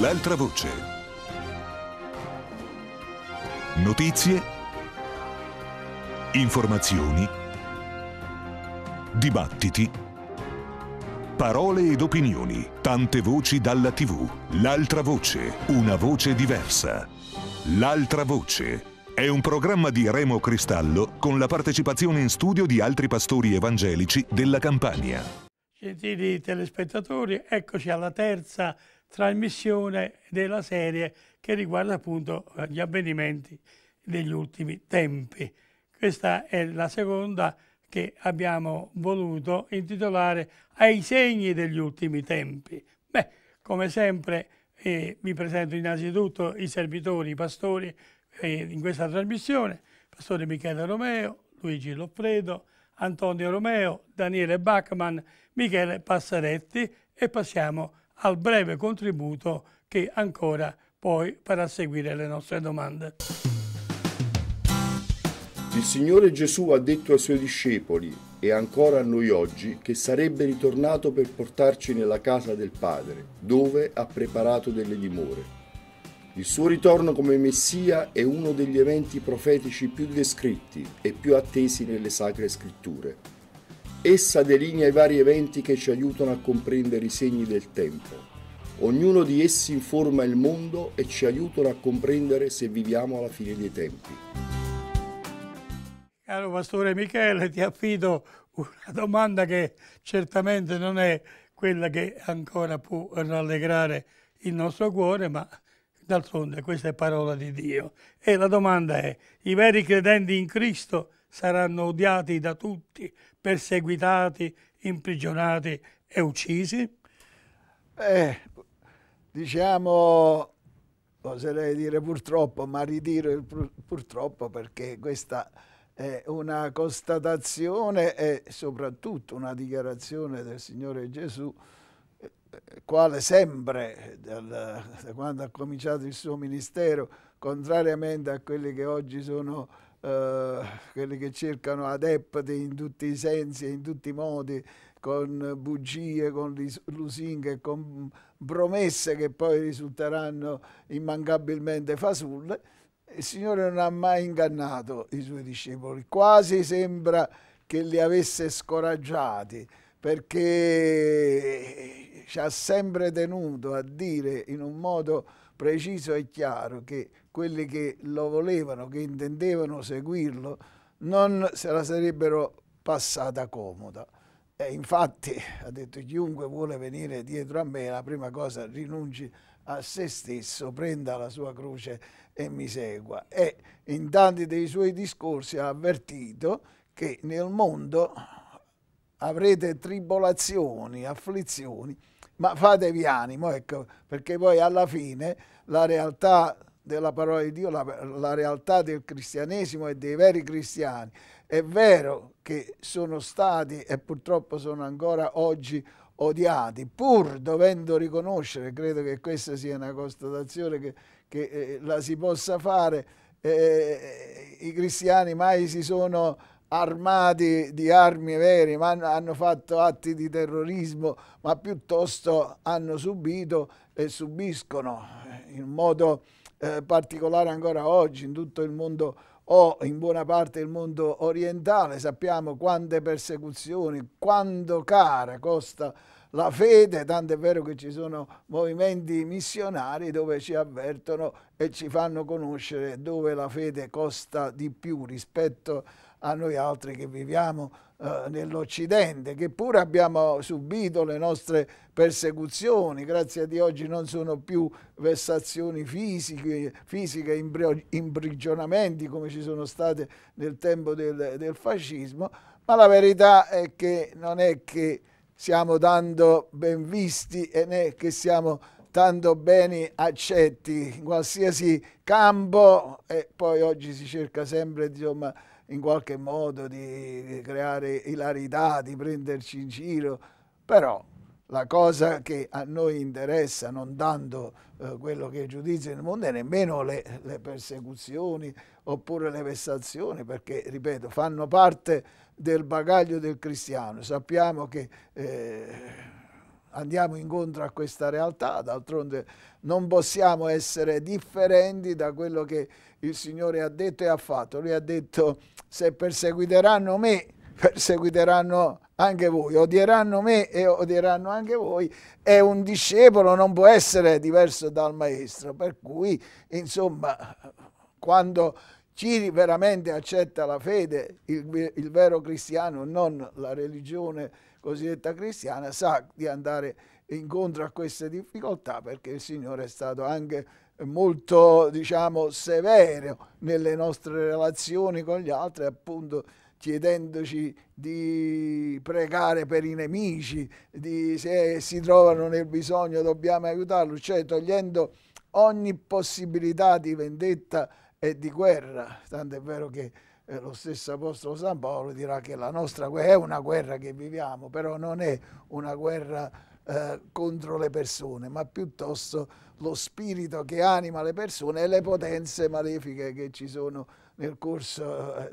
L'altra voce. Notizie. Informazioni. Dibattiti. Parole ed opinioni. Tante voci dalla TV. L'altra voce. Una voce diversa. L'altra voce. È un programma di Remo Cristallo con la partecipazione in studio di altri pastori evangelici della Campania. Gentili telespettatori, eccoci alla terza trasmissione della serie che riguarda appunto gli avvenimenti degli ultimi tempi. Questa è la seconda che abbiamo voluto intitolare Ai segni degli ultimi tempi. Beh, come sempre eh, vi presento innanzitutto i servitori, i pastori eh, in questa trasmissione, pastore Michele Romeo, Luigi Loffredo, Antonio Romeo, Daniele Bachmann, Michele Passaretti e passiamo al breve contributo che ancora poi farà seguire le nostre domande. Il Signore Gesù ha detto ai suoi discepoli e ancora a noi oggi che sarebbe ritornato per portarci nella casa del Padre, dove ha preparato delle dimore. Il suo ritorno come Messia è uno degli eventi profetici più descritti e più attesi nelle sacre scritture. Essa delinea i vari eventi che ci aiutano a comprendere i segni del tempo. Ognuno di essi informa il mondo e ci aiutano a comprendere se viviamo alla fine dei tempi. Caro Pastore Michele, ti affido una domanda che certamente non è quella che ancora può rallegrare il nostro cuore, ma d'altronde questa è parola di Dio. E la domanda è, i veri credenti in Cristo saranno odiati da tutti, perseguitati, imprigionati e uccisi? Eh, diciamo, oserei dire purtroppo, ma ridire pur, purtroppo perché questa è una constatazione e soprattutto una dichiarazione del Signore Gesù eh, quale sempre, da quando ha cominciato il suo ministero, contrariamente a quelli che oggi sono eh, quelli che cercano adepti in tutti i sensi e in tutti i modi, con bugie, con lusinghe, con promesse che poi risulteranno immancabilmente fasulle, il Signore non ha mai ingannato i suoi discepoli, quasi sembra che li avesse scoraggiati perché ci ha sempre tenuto a dire in un modo preciso e chiaro che quelli che lo volevano, che intendevano seguirlo, non se la sarebbero passata comoda. E infatti, ha detto, chiunque vuole venire dietro a me, la prima cosa rinunci a se stesso, prenda la sua croce e mi segua. E in tanti dei suoi discorsi ha avvertito che nel mondo avrete tribolazioni, afflizioni, ma fatevi animo, ecco, perché poi alla fine la realtà della parola di Dio, la, la, realtà del cristianesimo e dei veri cristiani. È vero che sono stati e purtroppo sono ancora oggi odiati, pur dovendo riconoscere, credo che questa sia una constatazione che, che eh, la si possa fare, eh, i cristiani mai si sono armati di armi vere, ma hanno fatto atti di terrorismo, ma piuttosto hanno subito e subiscono in modo eh, particolare ancora oggi in tutto il mondo o in buona parte del mondo orientale. Sappiamo quante persecuzioni, quanto cara costa la fede, tanto è vero che ci sono movimenti missionari dove ci avvertono e ci fanno conoscere dove la fede costa di più rispetto a a noi altri che viviamo eh, nell'Occidente, che pure abbiamo subito le nostre persecuzioni, grazie a Dio oggi non sono più vessazioni fisiche, fisiche imprigionamenti come ci sono state nel tempo del, del fascismo, ma la verità è che non è che siamo tanto ben visti e né che siamo tanto beni accetti in qualsiasi campo e poi oggi si cerca sempre insomma, in qualche modo di creare ilarità, di prenderci in giro, però la cosa che a noi interessa, non tanto eh, quello che è giudizio nel mondo, è nemmeno le, le, persecuzioni oppure le vessazioni, perché, ripeto, fanno parte del bagaglio del cristiano. Sappiamo che... Eh, andiamo incontro a questa realtà, d'altronde non possiamo essere differenti da quello che il Signore ha detto e ha fatto. Lui ha detto se perseguiteranno me, perseguiteranno anche voi, odieranno me e odieranno anche voi è un discepolo non può essere diverso dal maestro, per cui insomma quando chi veramente accetta la fede, il, il vero cristiano, non la religione, cosiddetta cristiana sa di andare incontro a queste difficoltà perché il Signore è stato anche molto diciamo severo nelle nostre relazioni con gli altri appunto chiedendoci di pregare per i nemici, di se si trovano nel bisogno dobbiamo aiutarlo, cioè togliendo ogni possibilità di vendetta e di guerra, tanto è vero che eh, lo stesso Apostolo San Paolo dirà che la nostra guerra è una guerra che viviamo, però non è una guerra eh, contro le persone, ma piuttosto lo spirito che anima le persone e le potenze malefiche che ci sono nel corso, eh,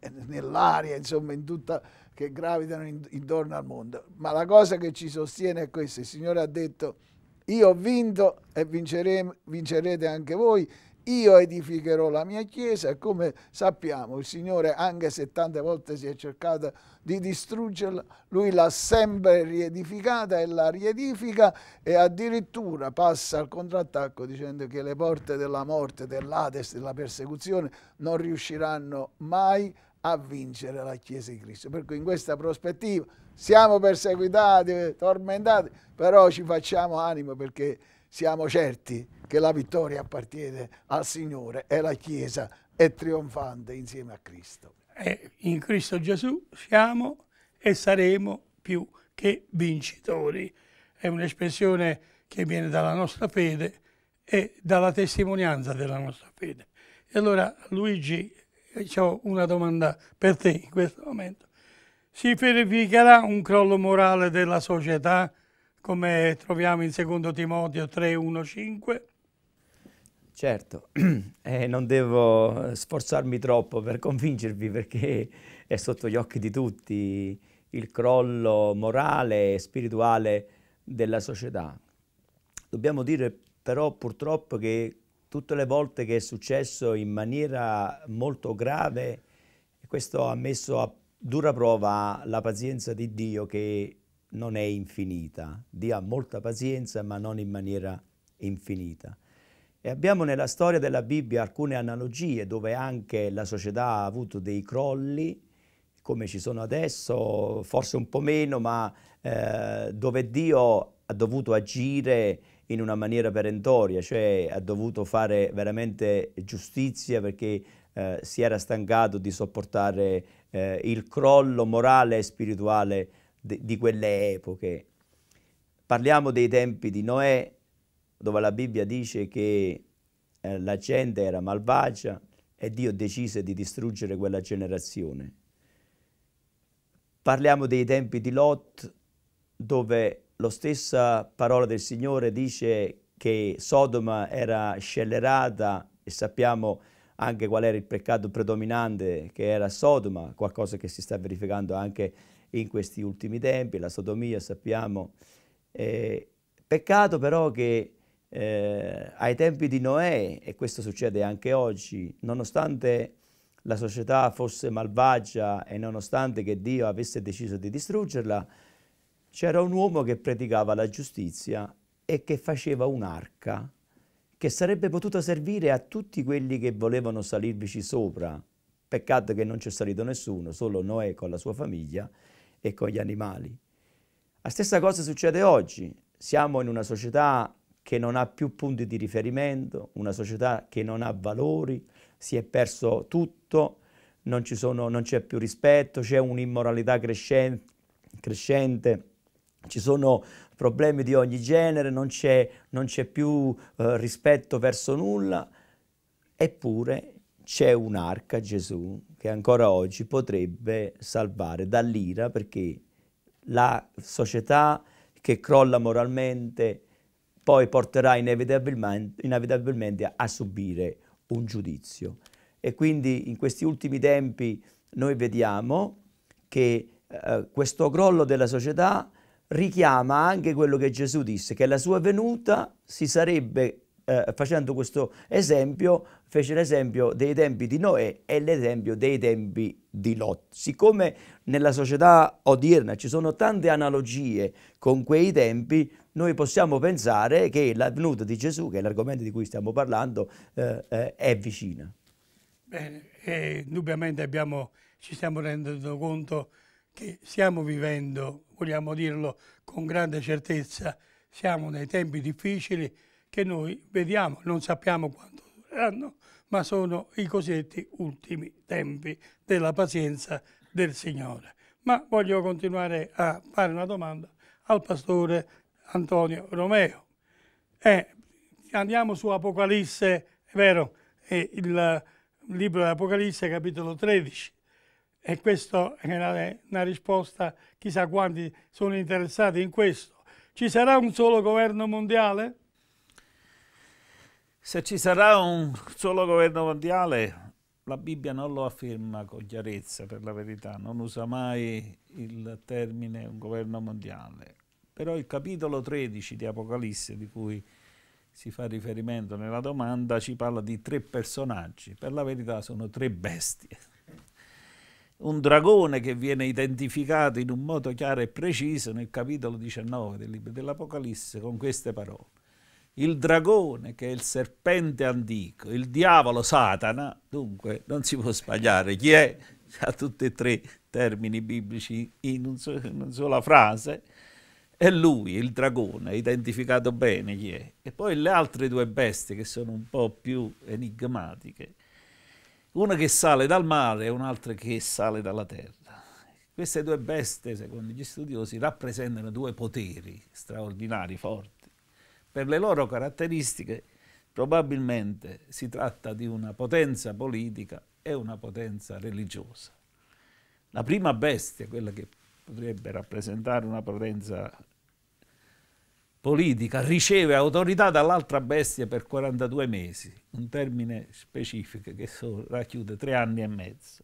eh nell'aria, insomma, in tutta, che gravitano in, intorno al mondo. Ma la cosa che ci sostiene è questa, il Signore ha detto, io ho vinto e vincerete anche voi io edificherò la mia chiesa e come sappiamo il Signore anche se tante volte si è cercato di distruggerla, lui l'ha sempre riedificata e la riedifica e addirittura passa al contrattacco dicendo che le porte della morte, dell'Ades, della persecuzione non riusciranno mai a vincere la Chiesa di Cristo. Per cui in questa prospettiva siamo perseguitati, tormentati, però ci facciamo animo perché siamo certi che la vittoria appartiene al Signore e la Chiesa è trionfante insieme a Cristo. E in Cristo Gesù siamo e saremo più che vincitori. È un'espressione che viene dalla nostra fede e dalla testimonianza della nostra fede. E allora Luigi, eh, ho una domanda per te in questo momento. Si verificherà un crollo morale della società come troviamo in 2 Timoteo 3, 1, 5. Certo, eh, non devo sforzarmi troppo per convincervi perché è sotto gli occhi di tutti il crollo morale e spirituale della società. Dobbiamo dire però purtroppo che tutte le volte che è successo in maniera molto grave, questo ha messo a dura prova la pazienza di Dio che non è infinita. Dio ha molta pazienza, ma non in maniera infinita. E abbiamo nella storia della Bibbia alcune analogie dove anche la società ha avuto dei crolli, come ci sono adesso, forse un po' meno, ma eh, dove Dio ha dovuto agire in una maniera perentoria, cioè ha dovuto fare veramente giustizia perché eh, si era stancato di sopportare eh, il crollo morale e spirituale de, di quelle epoche. Parliamo dei tempi di Noè, dove la Bibbia dice che eh, la gente era malvagia e Dio decise di distruggere quella generazione. Parliamo dei tempi di Lot, dove la stessa parola del Signore dice che Sodoma era scellerata e sappiamo anche qual era il peccato predominante che era Sodoma, qualcosa che si sta verificando anche in in questi ultimi tempi, la sodomia sappiamo. Eh, peccato però che eh, ai tempi di Noè, e questo succede anche oggi, nonostante la società fosse malvagia e nonostante che Dio avesse deciso di distruggerla, c'era un uomo che predicava la giustizia e che faceva un'arca che sarebbe potuta servire a tutti quelli che volevano salirvici sopra. Peccato che non c'è salito nessuno, solo Noè con la sua famiglia e con gli animali. La stessa cosa succede oggi. Siamo in una società che non ha più punti di riferimento, una società che non ha valori, si è perso tutto, non, sono, non c'è più rispetto, c'è un'immoralità crescente, crescente, ci sono problemi di ogni genere, non c'è, non c'è più eh, rispetto verso nulla, eppure c'è un'arca Gesù che ancora oggi potrebbe salvare dall'ira perché la società che crolla moralmente poi porterà inevitabilmente, inevitabilmente a subire un giudizio. E quindi in questi ultimi tempi noi vediamo che eh, questo crollo della società richiama anche quello che Gesù disse, che la sua venuta si sarebbe eh, facendo questo esempio, fece l'esempio dei tempi di Noè e l'esempio dei tempi di Lot. Siccome nella società odierna ci sono tante analogie con quei tempi, noi possiamo pensare che la di Gesù, che è l'argomento di cui stiamo parlando, eh, eh, è vicina. Bene, e indubbiamente abbiamo, ci stiamo rendendo conto che stiamo vivendo, vogliamo dirlo con grande certezza, siamo nei tempi difficili, che noi vediamo, non sappiamo quanto dureranno, ma sono i cosiddetti ultimi tempi della pazienza del Signore. Ma voglio continuare a fare una domanda al pastore Antonio Romeo. Eh, andiamo su Apocalisse, è vero, è il libro dell'Apocalisse capitolo 13 e questa è una, una risposta, chissà quanti sono interessati in questo. Ci sarà un solo governo mondiale? Se ci sarà un solo governo mondiale, la Bibbia non lo afferma con chiarezza, per la verità, non usa mai il termine un governo mondiale. Però il capitolo 13 di Apocalisse, di cui si fa riferimento nella domanda, ci parla di tre personaggi. Per la verità sono tre bestie. Un dragone che viene identificato in un modo chiaro e preciso nel capitolo 19 del libro dell'Apocalisse con queste parole il dragone che è il serpente antico, il diavolo Satana, dunque non si può sbagliare chi è, ha tutti e tre termini biblici in una sola frase, è lui, il dragone, identificato bene chi è. E poi le altre due bestie che sono un po' più enigmatiche, una che sale dal mare e un'altra che sale dalla terra. Queste due bestie, secondo gli studiosi, rappresentano due poteri straordinari, forti per le loro caratteristiche probabilmente si tratta di una potenza politica e una potenza religiosa. La prima bestia, quella che potrebbe rappresentare una potenza politica, riceve autorità dall'altra bestia per 42 mesi, un termine specifico che racchiude tre anni e mezzo.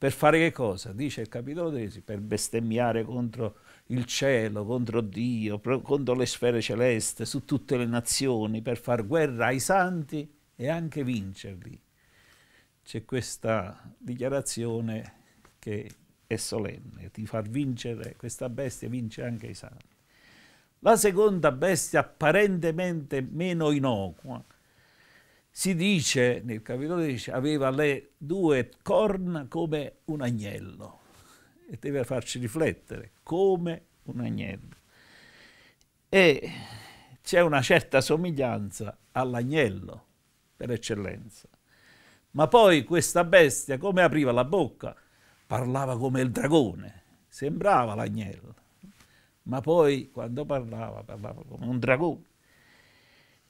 Per fare che cosa? Dice il capitolo 13, per bestemmiare contro il cielo, contro Dio, contro le sfere celeste, su tutte le nazioni, per far guerra ai santi e anche vincerli. C'è questa dichiarazione che è solenne, di far vincere, questa bestia vince anche i santi. La seconda bestia apparentemente meno innocua, si dice, nel capitolo 10, aveva le due corna come un agnello e deve farci riflettere, come un agnello. E c'è una certa somiglianza all'agnello, per eccellenza. Ma poi questa bestia, come apriva la bocca, parlava come il dragone, sembrava l'agnello, ma poi quando parlava, parlava come un dragone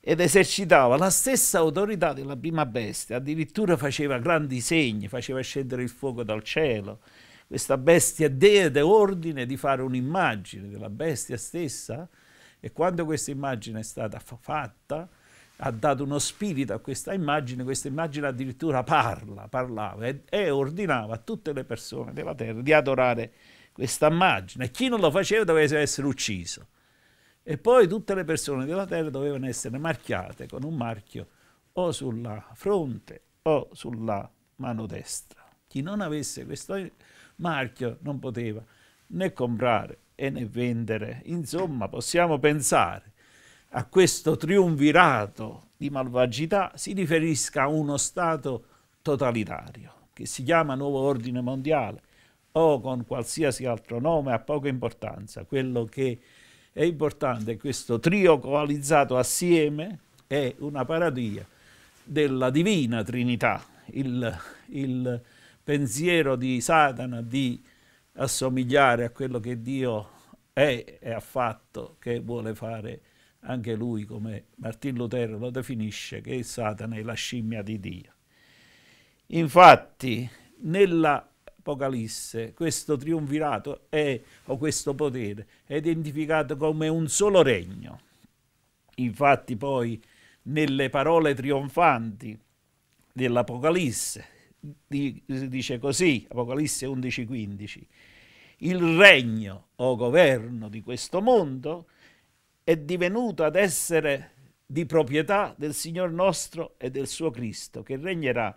ed esercitava la stessa autorità della prima bestia, addirittura faceva grandi segni, faceva scendere il fuoco dal cielo. Questa bestia diede ordine di fare un'immagine della bestia stessa e quando questa immagine è stata fatta ha dato uno spirito a questa immagine, questa immagine addirittura parla, parlava e, e ordinava a tutte le persone della terra di adorare questa immagine. E chi non lo faceva doveva essere ucciso. E poi tutte le persone della terra dovevano essere marchiate con un marchio o sulla fronte o sulla mano destra. Chi non avesse questo marchio non poteva né comprare e né vendere. Insomma, possiamo pensare a questo triunvirato di malvagità si riferisca a uno Stato totalitario, che si chiama nuovo ordine mondiale o con qualsiasi altro nome ha poca importanza. Quello che è importante questo trio coalizzato assieme è una parodia della divina Trinità, il, il pensiero di Satana di assomigliare a quello che Dio è e ha fatto, che vuole fare anche lui, come Martin Lutero lo definisce, che Satana è la scimmia di Dio. Infatti, nella Apocalisse, questo triumvirato è, o questo potere è identificato come un solo regno. Infatti poi nelle parole trionfanti dell'Apocalisse di, dice così, Apocalisse 11:15, il regno o governo di questo mondo è divenuto ad essere di proprietà del Signor nostro e del suo Cristo, che regnerà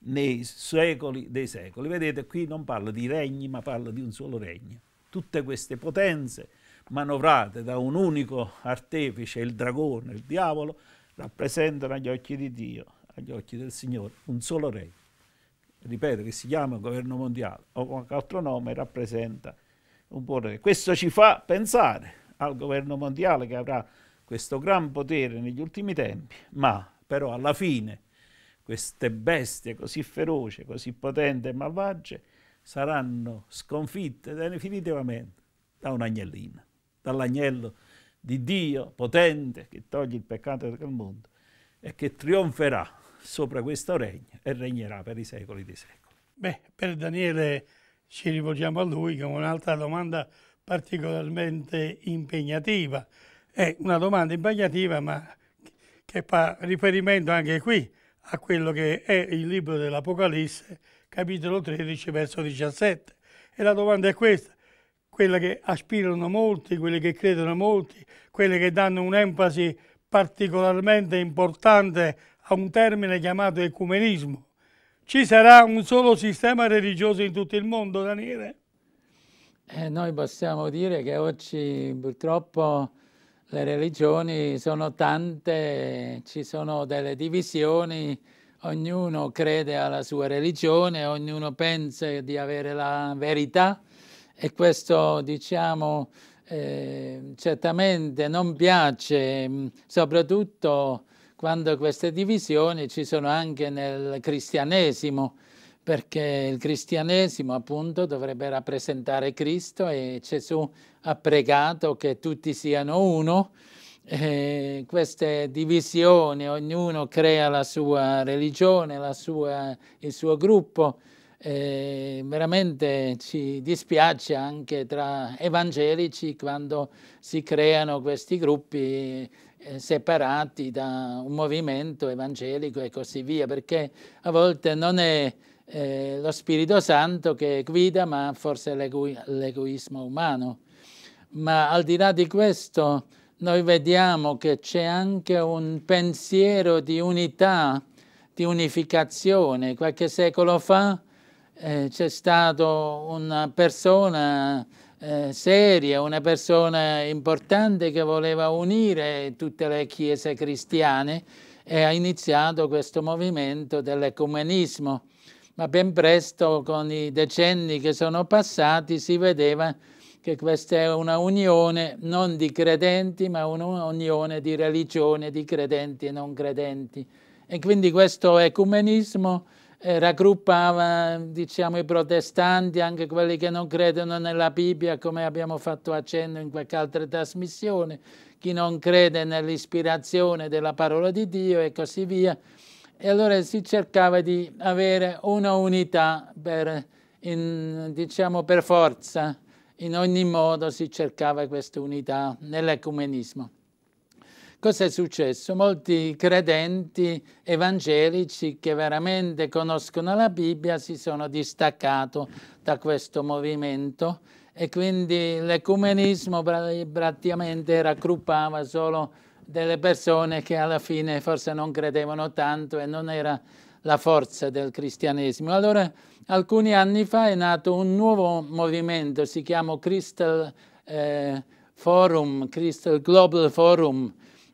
nei secoli dei secoli. Vedete, qui non parla di regni, ma parla di un solo regno. Tutte queste potenze manovrate da un unico artefice, il dragone, il diavolo, rappresentano agli occhi di Dio, agli occhi del Signore, un solo regno. Ripeto, che si chiama governo mondiale o qualche altro nome, rappresenta un po' regno. Questo ci fa pensare al governo mondiale che avrà questo gran potere negli ultimi tempi, ma però alla fine queste bestie così feroci, così potenti e malvagie, saranno sconfitte definitivamente da un agnellino, dall'agnello di Dio potente che toglie il peccato del mondo e che trionferà sopra questo regno e regnerà per i secoli dei secoli. Beh, per Daniele ci rivolgiamo a lui con un'altra domanda particolarmente impegnativa. È una domanda impegnativa ma che fa riferimento anche qui a quello che è il libro dell'Apocalisse, capitolo 13, verso 17. E la domanda è questa, quella che aspirano molti, quelli che credono molti, quelli che danno un'enfasi particolarmente importante a un termine chiamato ecumenismo. Ci sarà un solo sistema religioso in tutto il mondo, Daniele? Eh, noi possiamo dire che oggi purtroppo le religioni sono tante, ci sono delle divisioni, ognuno crede alla sua religione, ognuno pensa di avere la verità e questo diciamo eh, certamente non piace, mm, soprattutto quando queste divisioni ci sono anche nel cristianesimo perché il cristianesimo appunto dovrebbe rappresentare Cristo e Gesù ha pregato che tutti siano uno. E eh, queste divisioni, ognuno crea la sua religione, la sua, il suo gruppo, e eh, veramente ci dispiace anche tra evangelici quando si creano questi gruppi eh, separati da un movimento evangelico e così via, perché a volte non è eh, lo Spirito Santo che guida, ma forse l'egoismo umano. Ma al di là di questo, noi vediamo che c'è anche un pensiero di unità, di unificazione. Qualche secolo fa eh, c'è stata una persona eh, seria, una persona importante che voleva unire tutte le chiese cristiane e ha iniziato questo movimento dell'ecumenismo ma ben presto con i decenni che sono passati si vedeva che questa è una unione non di credenti, ma un'unione di religione, di credenti e non credenti. E quindi questo ecumenismo eh, raggruppava diciamo, i protestanti, anche quelli che non credono nella Bibbia, come abbiamo fatto accenno in qualche altra trasmissione, chi non crede nell'ispirazione della parola di Dio e così via e allora si cercava di avere una unità per, in, diciamo, per forza, in ogni modo si cercava questa unità nell'ecumenismo. Cosa è successo? Molti credenti evangelici che veramente conoscono la Bibbia si sono distaccati da questo movimento e quindi l'ecumenismo praticamente raggruppava solo delle persone che alla fine forse non credevano tanto e non era la forza del cristianesimo. Allora, alcuni anni fa è nato un nuovo movimento, si chiama Crystal eh, Forum, Crystal Global Forum,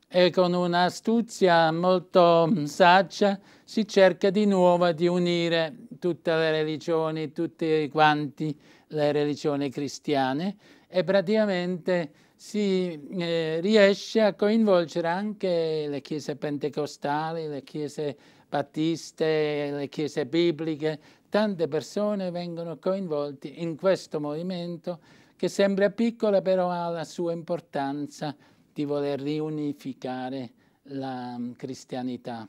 e con un'astuzia molto mm, saggia si cerca di nuovo di unire tutte le religioni, tutte quanti le religioni cristiane e praticamente si eh, riesce a coinvolgere anche le chiese pentecostali, le chiese battiste, le chiese bibliche, tante persone vengono coinvolte in questo movimento che sembra piccolo però ha la sua importanza di voler riunificare la mm, cristianità.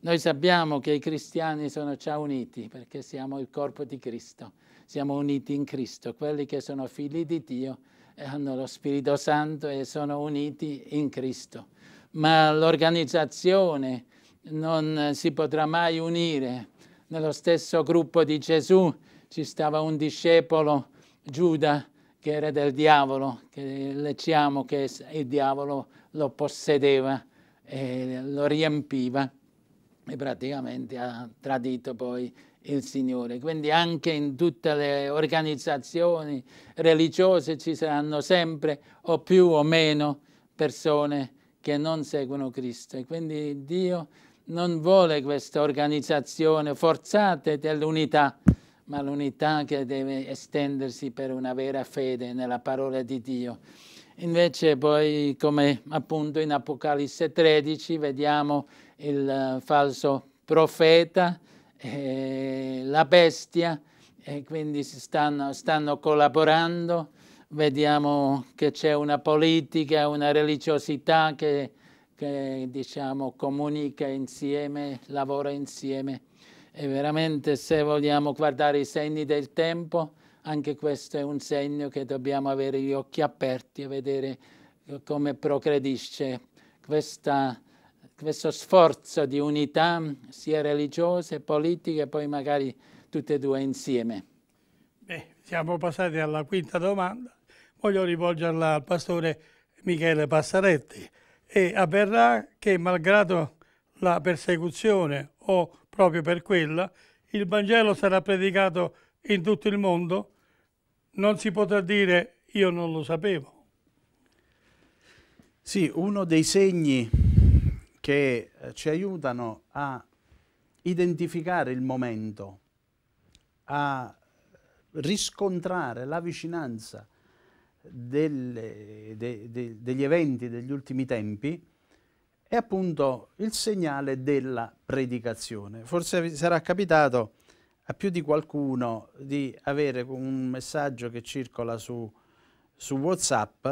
Noi sappiamo che i cristiani sono già uniti perché siamo il corpo di Cristo, siamo uniti in Cristo, quelli che sono figli di Dio hanno lo Spirito Santo e sono uniti in Cristo. Ma l'organizzazione non si potrà mai unire. Nello stesso gruppo di Gesù ci stava un discepolo, Giuda, che era del diavolo, che leggiamo che il diavolo lo possedeva e lo riempiva e praticamente ha tradito poi il Signore. Quindi anche in tutte le organizzazioni religiose ci saranno sempre o più o meno persone che non seguono Cristo. E quindi Dio non vuole questa organizzazione forzata dell'unità, ma l'unità che deve estendersi per una vera fede nella parola di Dio. Invece poi, come appunto in Apocalisse 13, vediamo il eh, falso profeta, eh, la bestia e quindi stanno, stanno collaborando, vediamo che c'è una politica, una religiosità che, che diciamo, comunica insieme, lavora insieme e veramente se vogliamo guardare i segni del tempo, anche questo è un segno che dobbiamo avere gli occhi aperti e vedere eh, come progredisce questa questo sforzo di unità sia religiosa e politica e poi magari tutte e due insieme. Beh, siamo passati alla quinta domanda, voglio rivolgerla al pastore Michele Passaretti e avverrà che malgrado la persecuzione o proprio per quella, il Vangelo sarà predicato in tutto il mondo, non si potrà dire io non lo sapevo. Sì, uno dei segni che eh, ci aiutano a identificare il momento, a riscontrare la vicinanza delle, de, de, degli eventi degli ultimi tempi è appunto il segnale della predicazione. Forse vi sarà capitato a più di qualcuno di avere un messaggio che circola su, su WhatsApp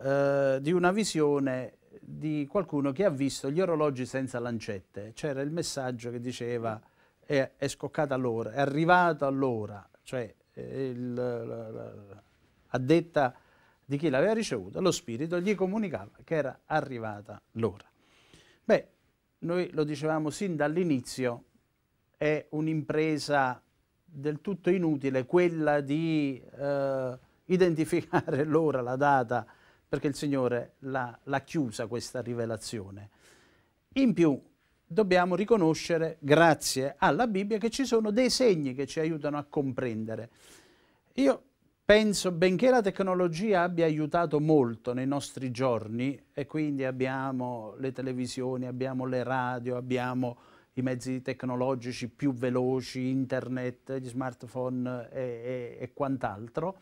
eh, di una visione di qualcuno che ha visto gli orologi senza lancette. C'era il messaggio che diceva è, è scoccata l'ora, è arrivata l'ora, cioè eh, il, la, la, la, a detta di chi l'aveva ricevuta, lo spirito gli comunicava che era arrivata l'ora. Beh, noi lo dicevamo sin dall'inizio, è un'impresa del tutto inutile quella di eh, identificare l'ora, la data perché il Signore l'ha chiusa questa rivelazione. In più dobbiamo riconoscere, grazie alla Bibbia, che ci sono dei segni che ci aiutano a comprendere. Io penso, benché la tecnologia abbia aiutato molto nei nostri giorni, e quindi abbiamo le televisioni, abbiamo le radio, abbiamo i mezzi tecnologici più veloci, internet, gli smartphone e, e, e quant'altro,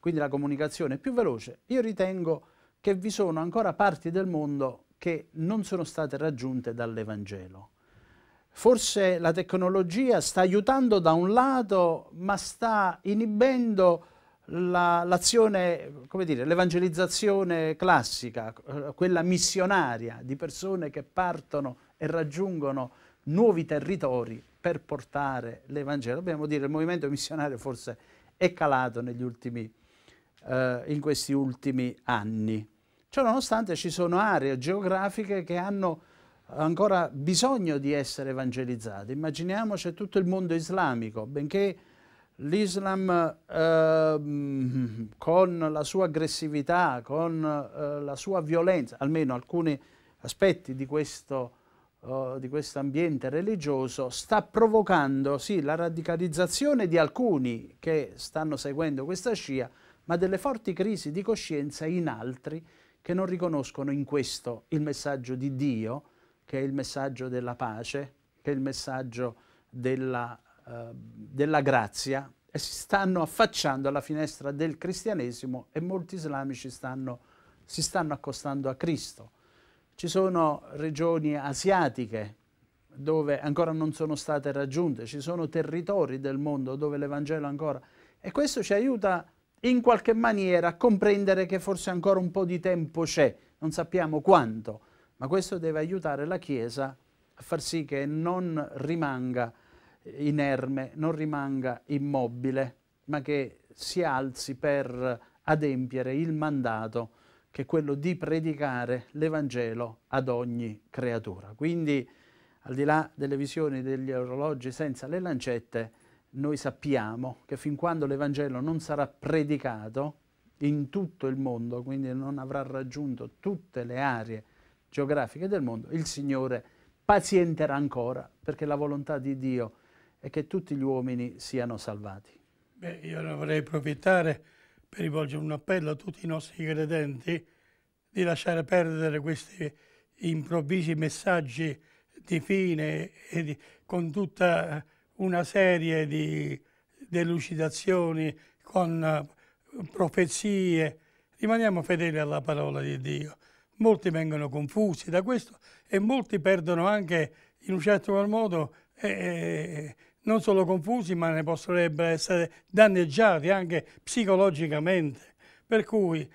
quindi la comunicazione è più veloce. Io ritengo che vi sono ancora parti del mondo che non sono state raggiunte dall'Evangelo. Forse la tecnologia sta aiutando da un lato, ma sta inibendo l'azione, come dire, l'evangelizzazione classica, quella missionaria di persone che partono e raggiungono nuovi territori per portare l'Evangelo. Dobbiamo dire che il movimento missionario forse è calato ultimi, eh, in questi ultimi anni. Ciononostante ci sono aree geografiche che hanno ancora bisogno di essere evangelizzate. Immaginiamoci tutto il mondo islamico, benché l'Islam eh, con la sua aggressività, con eh, la sua violenza, almeno alcuni aspetti di questo di questo ambiente religioso sta provocando sì, la radicalizzazione di alcuni che stanno seguendo questa scia, ma delle forti crisi di coscienza in altri che non riconoscono in questo il messaggio di Dio, che è il messaggio della pace, che è il messaggio della, uh, della grazia, e si stanno affacciando alla finestra del cristianesimo e molti islamici stanno, si stanno accostando a Cristo. Ci sono regioni asiatiche dove ancora non sono state raggiunte, ci sono territori del mondo dove l'Evangelo ancora... E questo ci aiuta in qualche maniera a comprendere che forse ancora un po' di tempo c'è, non sappiamo quanto, ma questo deve aiutare la Chiesa a far sì che non rimanga inerme, non rimanga immobile, ma che si alzi per adempiere il mandato che è quello di predicare l'Evangelo ad ogni creatura. Quindi, al di là delle visioni degli orologi senza le lancette, noi sappiamo che fin quando l'Evangelo non sarà predicato in tutto il mondo, quindi non avrà raggiunto tutte le aree geografiche del mondo, il Signore pazienterà ancora perché la volontà di Dio è che tutti gli uomini siano salvati. Beh, io ne vorrei approfittare per rivolgere un appello a tutti i nostri credenti di lasciare perdere questi improvvisi messaggi di fine di, con tutta una serie di delucidazioni, con eh, profezie. Rimaniamo fedeli alla parola di Dio. Molti vengono confusi da questo e molti perdono anche in un certo qual modo eh, eh non solo confusi ma ne potrebbero essere danneggiati anche psicologicamente. Per cui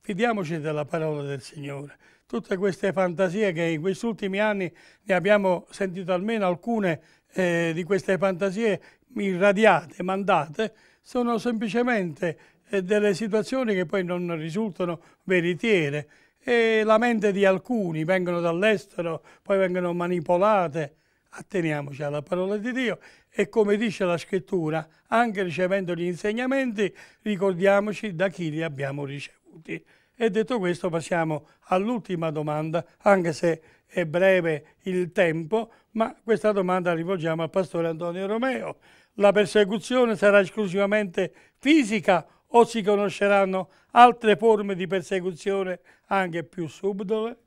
fidiamoci della parola del Signore. Tutte queste fantasie che in questi ultimi anni ne abbiamo sentito almeno alcune eh, di queste fantasie irradiate, mandate, sono semplicemente eh, delle situazioni che poi non risultano veritiere e la mente di alcuni vengono dall'estero, poi vengono manipolate atteniamoci alla parola di Dio e come dice la scrittura, anche ricevendo gli insegnamenti, ricordiamoci da chi li abbiamo ricevuti. E detto questo passiamo all'ultima domanda, anche se è breve il tempo, ma questa domanda la rivolgiamo al pastore Antonio Romeo. La persecuzione sarà esclusivamente fisica o si conosceranno altre forme di persecuzione anche più subdole?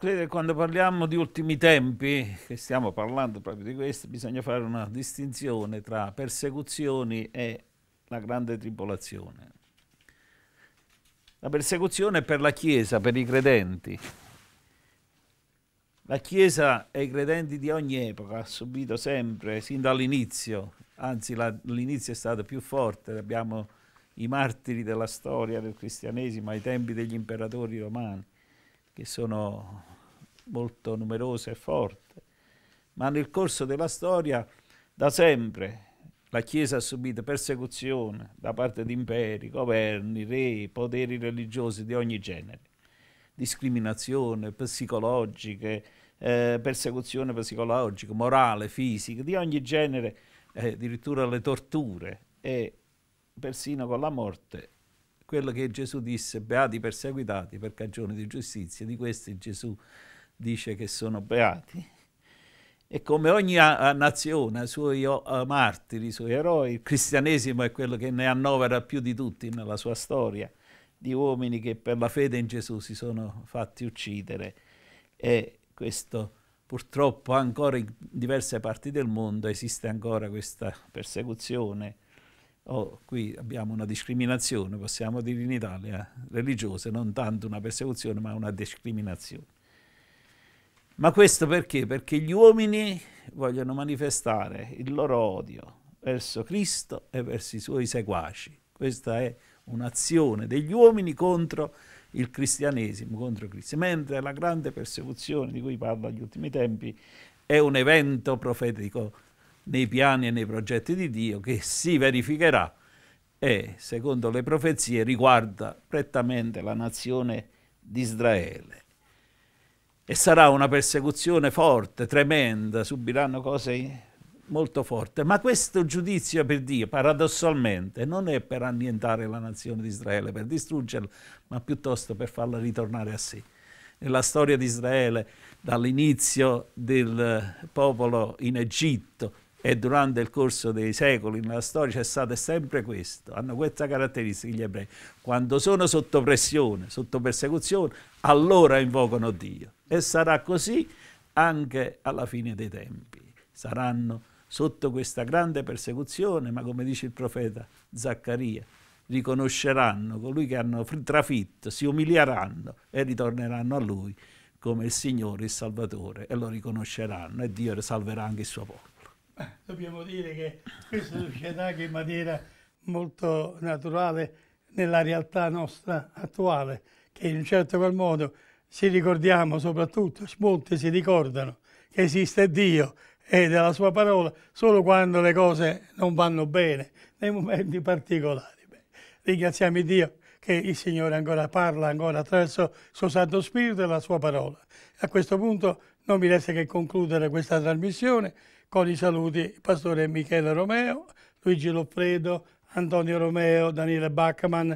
Credo che quando parliamo di ultimi tempi, che stiamo parlando proprio di questo, bisogna fare una distinzione tra persecuzioni e la grande tribolazione. La persecuzione è per la Chiesa, per i credenti. La Chiesa e i credenti di ogni epoca ha subito sempre, sin dall'inizio, anzi l'inizio è stato più forte, abbiamo i martiri della storia del cristianesimo ai tempi degli imperatori romani che sono molto numerose e forti, ma nel corso della storia da sempre la Chiesa ha subito persecuzione da parte di imperi, governi, re, poteri religiosi di ogni genere, discriminazione psicologica, eh, persecuzione psicologica, morale, fisica, di ogni genere, eh, addirittura le torture e persino con la morte quello che Gesù disse, beati perseguitati per cagione di giustizia, di questi Gesù dice che sono beati. E come ogni nazione ha i suoi martiri, i suoi eroi, il cristianesimo è quello che ne annovera più di tutti nella sua storia, di uomini che per la fede in Gesù si sono fatti uccidere. E questo purtroppo ancora in diverse parti del mondo esiste ancora questa persecuzione Oh, qui abbiamo una discriminazione, possiamo dire in Italia, religiosa, non tanto una persecuzione ma una discriminazione. Ma questo perché? Perché gli uomini vogliono manifestare il loro odio verso Cristo e verso i suoi seguaci. Questa è un'azione degli uomini contro il cristianesimo, contro Cristo, mentre la grande persecuzione di cui parla agli ultimi tempi è un evento profetico nei piani e nei progetti di Dio che si verificherà e, secondo le profezie, riguarda prettamente la nazione di Israele. E sarà una persecuzione forte, tremenda, subiranno cose molto forti. Ma questo giudizio per Dio, paradossalmente, non è per annientare la nazione di Israele, per distruggerla, ma piuttosto per farla ritornare a sé. Nella storia di Israele, dall'inizio del popolo in Egitto, e durante il corso dei secoli nella storia c'è stato sempre questo, hanno questa caratteristica gli ebrei, quando sono sotto pressione, sotto persecuzione, allora invocano Dio e sarà così anche alla fine dei tempi, saranno sotto questa grande persecuzione, ma come dice il profeta Zaccaria, riconosceranno colui che hanno trafitto, si umilieranno e ritorneranno a lui come il Signore, il Salvatore, e lo riconosceranno e Dio salverà anche il suo popolo. Dobbiamo dire che questo succede anche in maniera molto naturale nella realtà nostra attuale, che in un certo qual modo ci ricordiamo soprattutto, molti si ricordano che esiste Dio e della sua parola solo quando le cose non vanno bene, nei momenti particolari. Beh, ringraziamo Dio che il Signore ancora parla ancora attraverso il suo Santo Spirito e la sua parola. A questo punto non mi resta che concludere questa trasmissione con i saluti Pastore Michele Romeo, Luigi Loffredo, Antonio Romeo, Daniele Bachmann,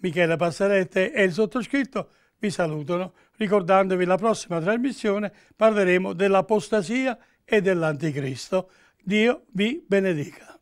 Michele Passarette e il sottoscritto vi salutano ricordandovi la prossima trasmissione parleremo dell'apostasia e dell'anticristo. Dio vi benedica.